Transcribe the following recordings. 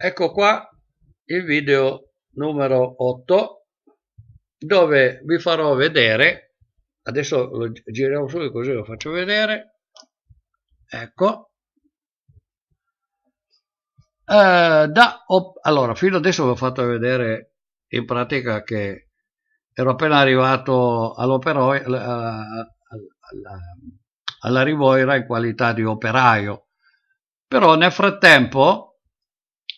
Ecco qua il video numero 8 dove vi farò vedere, adesso lo giriamo su così lo faccio vedere, ecco, eh, da, allora fino adesso vi ho fatto vedere in pratica che ero appena arrivato all'opera alla Rivoira in qualità di operaio però nel frattempo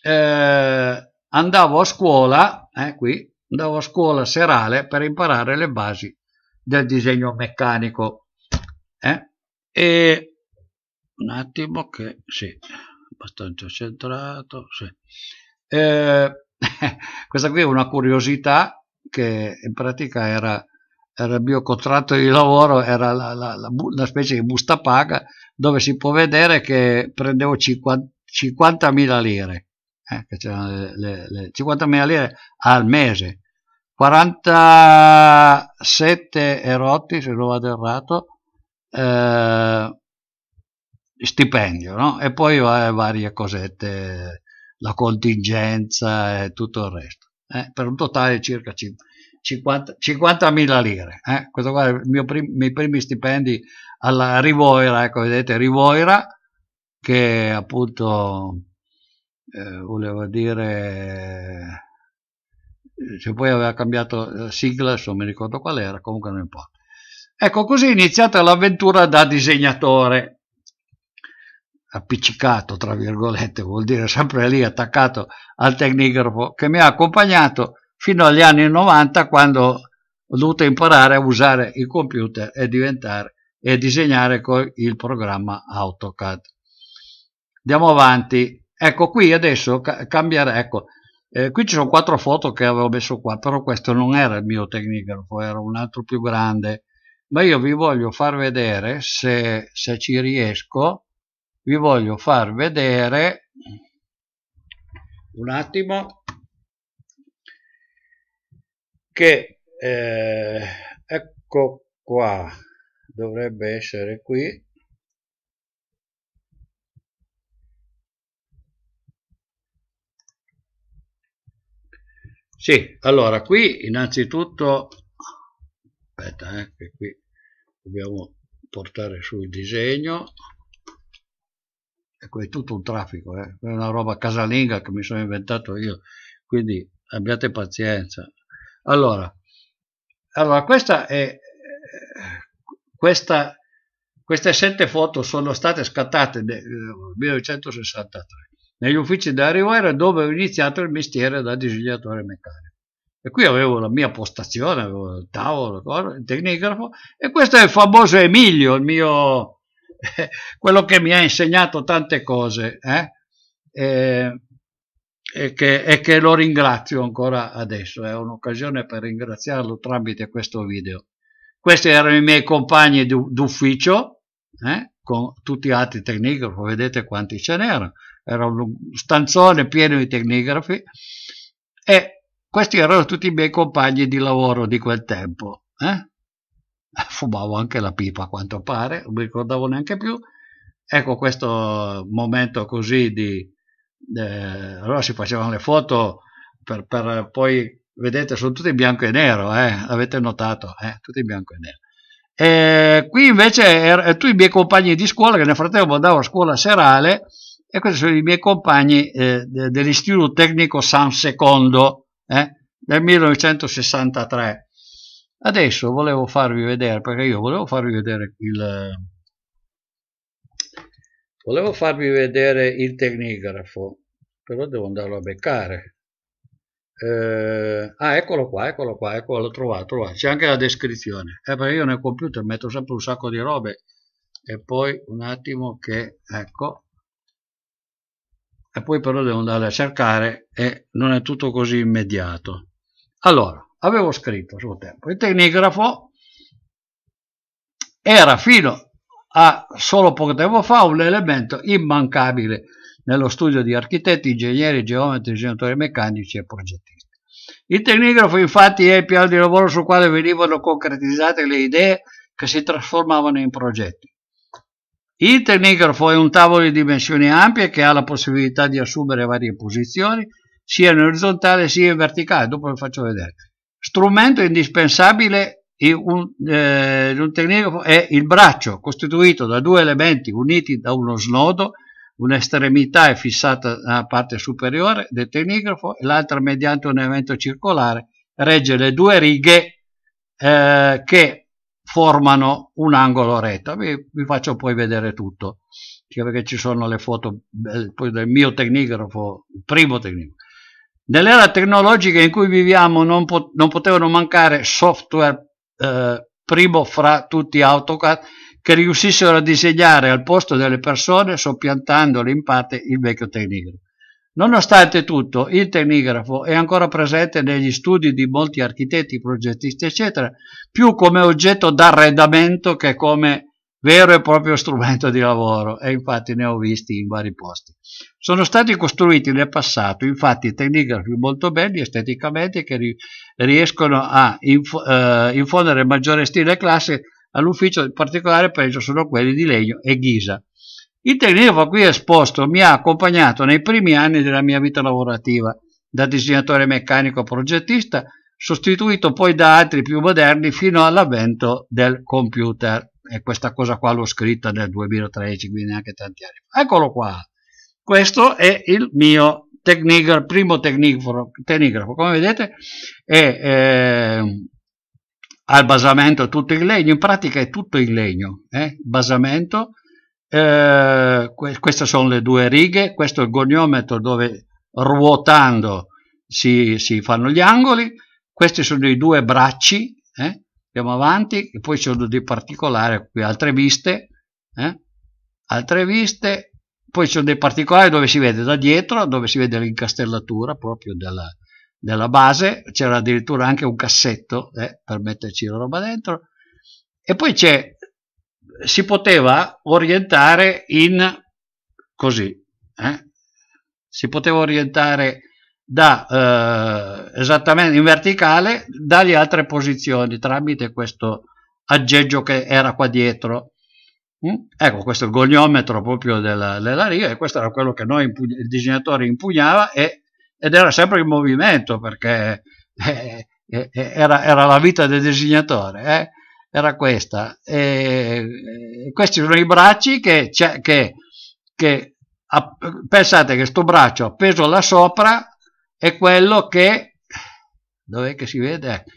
eh, andavo a scuola, eh, qui, andavo a scuola serale per imparare le basi del disegno meccanico. Eh? E un attimo che sì, abbastanza centrato. Sì. Eh, questa qui è una curiosità che in pratica era, era il mio contratto di lavoro, era la, la, la, una specie di busta paga dove si può vedere che prendevo 50, 50.000 lire eh, che c'erano le, le 50.000 lire al mese, 47 erotti, se non vado errato, eh, stipendio, no? E poi eh, varie cosette, la contingenza e tutto il resto, eh, per un totale circa 50.000 50 lire. Eh. Questo qua è il prim, miei primi stipendi alla Rivoira, ecco vedete Rivoira, che appunto eh, volevo dire, eh, se poi aveva cambiato eh, sigla, non mi ricordo qual era, comunque non importa. Ecco, così è iniziata l'avventura da disegnatore, appiccicato, tra virgolette, vuol dire sempre lì attaccato al tecnigrafo, che mi ha accompagnato fino agli anni 90 quando ho dovuto imparare a usare il computer e diventare e disegnare con il programma AutoCAD. Andiamo avanti ecco qui adesso ca cambiare ecco eh, qui ci sono quattro foto che avevo messo qua però questo non era il mio tecnigrafo era un altro più grande ma io vi voglio far vedere se, se ci riesco vi voglio far vedere un attimo che eh, ecco qua dovrebbe essere qui Sì, allora qui innanzitutto, aspetta eh, che qui dobbiamo portare su il disegno, ecco è tutto un traffico, eh. è una roba casalinga che mi sono inventato io, quindi abbiate pazienza. Allora, allora questa è, eh, questa, queste sette foto sono state scattate nel 1963 eh, negli uffici di Arrivera dove ho iniziato il mestiere da disegnatore meccanico. E qui avevo la mia postazione, avevo il tavolo, il tecnigrafo, e questo è il famoso Emilio, il mio, quello che mi ha insegnato tante cose, eh? e, e, che, e, che, lo ringrazio ancora adesso, è un'occasione per ringraziarlo tramite questo video. Questi erano i miei compagni d'ufficio, eh? con tutti gli altri tecnigrafi, vedete quanti ce n'erano era uno stanzone pieno di tecnigrafi e questi erano tutti i miei compagni di lavoro di quel tempo. Eh? Fumavo anche la pipa a quanto pare, non mi ricordavo neanche più. Ecco questo momento così di... Eh, allora si facevano le foto per, per, poi... Vedete, sono tutti in bianco e nero, eh? avete notato, eh? tutti in bianco e nero. E qui invece er, tutti i miei compagni di scuola, che nel frattempo andavo a scuola serale, e questi sono i miei compagni eh, dell'Istituto Tecnico San II eh, del 1963. Adesso volevo farvi vedere, perché io volevo farvi vedere il... Volevo farvi vedere il tecnigrafo, però devo andarlo a beccare. Eh, ah, eccolo qua, eccolo qua, eccolo, l'ho trovato, trovato. c'è anche la descrizione. Eh, perché io nel computer metto sempre un sacco di robe e poi un attimo che, ecco, e poi però devo andare a cercare e non è tutto così immediato. Allora, avevo scritto sul tempo, il tecnigrafo era fino a solo poco tempo fa un elemento immancabile nello studio di architetti, ingegneri, geometri, disegnatori meccanici e progettisti. Il tecnigrafo infatti è il piano di lavoro sul quale venivano concretizzate le idee che si trasformavano in progetti. Il tecnigrafo è un tavolo di dimensioni ampie che ha la possibilità di assumere varie posizioni, sia in orizzontale sia in verticale, dopo vi faccio vedere. Strumento indispensabile di un, eh, un tecnigrafo è il braccio, costituito da due elementi uniti da uno snodo, un'estremità è fissata nella parte superiore del tecnigrafo e l'altra mediante un elemento circolare regge le due righe eh, che formano un angolo retto. Vi, vi faccio poi vedere tutto, cioè, perché ci sono le foto del mio tecnigrafo, il primo tecnigrafo. Nell'era tecnologica in cui viviamo non, po non potevano mancare software, eh, primo fra tutti AutoCAD, che riuscissero a disegnare al posto delle persone soppiantandole in parte il vecchio tecnico. Nonostante tutto, il tecnigrafo è ancora presente negli studi di molti architetti, progettisti, eccetera, più come oggetto d'arredamento che come vero e proprio strumento di lavoro e infatti ne ho visti in vari posti. Sono stati costruiti nel passato infatti tecnigrafi molto belli esteticamente che riescono a inf eh, infondere maggiore stile e classe all'ufficio, in particolare peggio sono quelli di legno e ghisa. Il tecnico qui esposto mi ha accompagnato nei primi anni della mia vita lavorativa, da disegnatore meccanico progettista, sostituito poi da altri più moderni fino all'avvento del computer. E questa cosa qua l'ho scritta nel 2013, quindi neanche tanti anni fa. Eccolo qua. Questo è il mio tecnico, primo tecnico, tecnigrafo. Come vedete è... Eh, al basamento tutto in legno, in pratica è tutto in legno, eh? basamento, eh, que queste sono le due righe, questo è il goniometro dove ruotando si, si fanno gli angoli, questi sono i due bracci, eh? andiamo avanti, e poi ci sono dei particolari, qui altre viste, eh? altre viste, poi ci sono dei particolari dove si vede da dietro, dove si vede l'incastellatura proprio della, della base, c'era addirittura anche un cassetto eh, per metterci la roba dentro, e poi c'è si poteva orientare in così, eh? si poteva orientare da, eh, esattamente in verticale dalle altre posizioni tramite questo aggeggio che era qua dietro. Mm? Ecco, questo è il goniometro proprio della, della riga e questo era quello che noi, il disegnatore impugnava e, ed era sempre in movimento perché eh, eh, eh era, era, la vita del disegnatore. Eh? era questa. E questi sono i bracci che, che, che a, pensate che sto braccio appeso là sopra è quello che, dov'è che si vede? Ecco,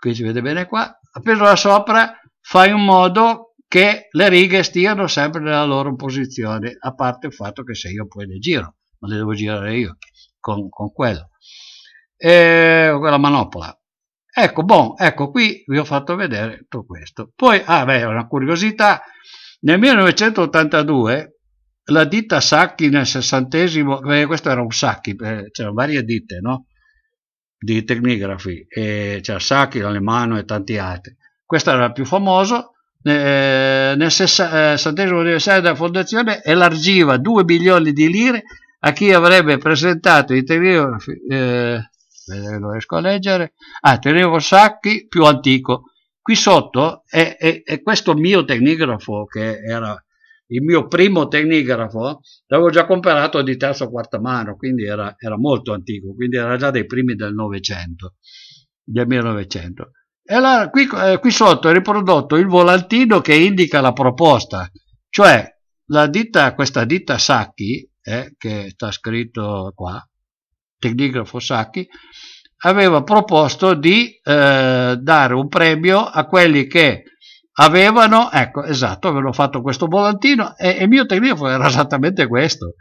qui si vede bene qua, appeso là sopra fai in modo che le righe stiano sempre nella loro posizione, a parte il fatto che se io poi le giro, ma le devo girare io con, con quello, e, con la manopola. Ecco, bon, ecco qui vi ho fatto vedere tutto questo. Poi, ah beh, una curiosità, nel 1982 la ditta Sacchi nel sessantesimo, eh, questo era un Sacchi, eh, c'erano varie ditte, no? Di tecnigrafi, c'era Sacchi, l'Alemano e tanti altri. Questo era il più famosa, eh, nel eh, sessantesimo anniversario della fondazione elargiva 2 milioni di lire a chi avrebbe presentato i tecnigrafi, eh, vedere lo riesco a leggere, ah, tenevo sacchi più antico, qui sotto è, è, è questo mio tecnigrafo che era il mio primo tecnigrafo l'avevo già comprato di terza o quarta mano, quindi era, era, molto antico, quindi era già dei primi del Novecento, del 1900. E allora qui, eh, qui, sotto è riprodotto il volantino che indica la proposta, cioè la ditta, questa ditta Sacchi, eh, che sta scritto qua, tecnigrafo Sacchi, aveva proposto di eh, dare un premio a quelli che avevano, ecco, esatto, avevano fatto questo volantino e, il mio tecnico era esattamente questo.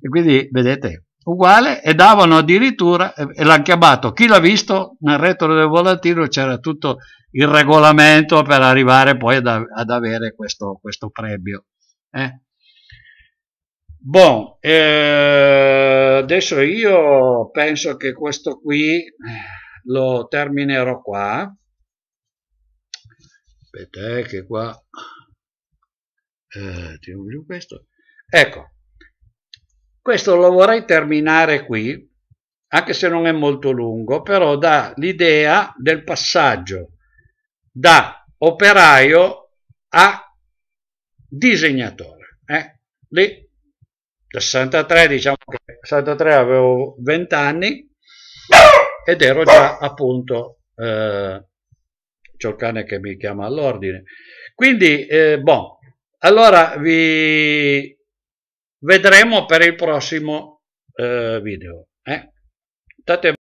E quindi, vedete, uguale, e davano addirittura, e, e l'hanno chiamato, chi l'ha visto, nel retro del volantino c'era tutto il regolamento per arrivare poi ad, ad avere questo, questo premio. Eh? Bon, eh, adesso io penso che questo qui eh, lo terminerò qua. Aspetta, eh, che qua... Eh, tiro giù questo. Ecco, questo lo vorrei terminare qui, anche se non è molto lungo, però dà l'idea del passaggio da operaio a disegnatore. Eh? Lì nel 63 diciamo che nel 63 avevo 20 anni ed ero già appunto eh, c'ho il cane che mi chiama all'ordine quindi eh, boh allora vi vedremo per il prossimo eh, video eh? State